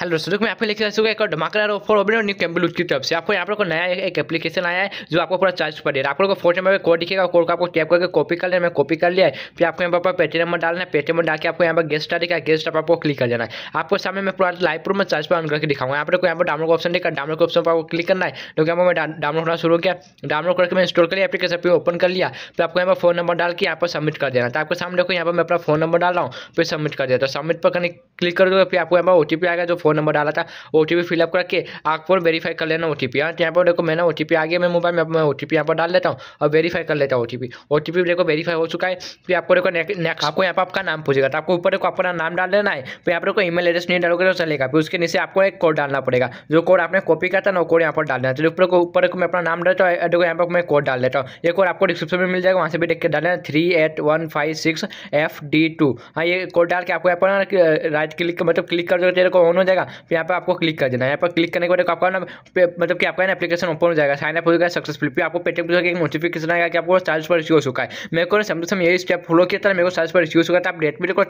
hello दोस्तों मैं आपको लेकर चुका एक और धमाकेदार ऑफर ओबिनो न्यू कैम्बल की तरफ से आपको यहाँ पर कोई नया एक एप्लीकेशन आया है जो आपको पूरा चार्ज पर दे रहा है आपको फोन नंबर पर कोड दिखेगा कोड को आपको टैप करके कॉपी कर लेना मैं कॉपी कर लिया है फिर आपको यहाँ पर पेटी नंबर डालना है पेटी नंबर डाल के आपको यहाँ पर गेस्ट आ दिखा गेस्ट आपको क्लिक कर लेना है आपको सामने मैं पूरा लाइव प्रूफ में चार्ज पर ऑन करके दिखाऊंगा यहाँ पर यहाँ पर डाउनलोड ऑप्शन देखा डाउनलोड ऑप्शन पर आपको क्लिक करना है तो यहाँ पर मैं डाउनलोड होना शुरू किया डाउनलोड करके मैं इंस्टॉल कर लिया एप्लीकेशन पर ओपन कर लिया फिर आपको यहाँ पर फोन नंबर डाल के यहाँ पर सबमिट कर देना तो आपके सामने देखो यहाँ पर मैं अपना फोन नंबर डाल रहा हूँ फिर सबमिट कर देता हूँ सबमिट पर कहीं क्लिक कर दोगे फिर आपको यहाँ पर ओ आएगा जो फोन नंबर डाला था ओ टी फिलअप करके आप पर वेरीफाई कर लेना ओ टी पी हाँ यहाँ पर देखो मैंने ओ टी आ गया मैं मोबाइल में ओ टी यहाँ पर डाल लेता हूँ और वेरीफाई कर लेता हूँ ओ टी पी देखो वेरीफाई हो चुका है फिर आपको देखो नेक्स्ट आपको यहाँ पर आपका नाम पूछेगा तो आपको ऊपर देखो अपना नाम डाल देना है फिर आप देखो ईमेल एड्रेस नहीं डालोगे तो चलेगा फिर उसके नीचे आपको एक कोड डालना पड़ेगा जो कोड आपने कॉपी किया था ना वो कोड यहाँ पर डाल देना तो ऊपर को ऊपर मैं अपना नाम डालता हूँ देखो यहाँ पर मैं कोड डाल लेता हूँ ये कोड आपको डिस्क्रिप्शन में मिल जाएगा वहाँ से भी देख के डालना three eight one five six F D two हाँ ये कोड डाल के आपको यहाँ पर राइट क्लिक मतलब क्लिक कर दो तेरे को ऑन हो जाएगा फिर तो यहाँ पर आपको क्लिक कर देना यहाँ पर क्लिक करने के बाद आपका ना मतलब कि आपका ना एप्लीकेशन ओपन हो जाएगा साइन अप हो जाएगा सक्सेसफुल फिर आपको पेटीएम का एक नोटिफिकेशन आएगा कि आपको चार्ज पर इश्यू हो चुका है मेरे को समझ समझ यही स्टेप फॉलो किया था मेरे को चार्ज पर इश्यू हो चुका था आप डेट भी को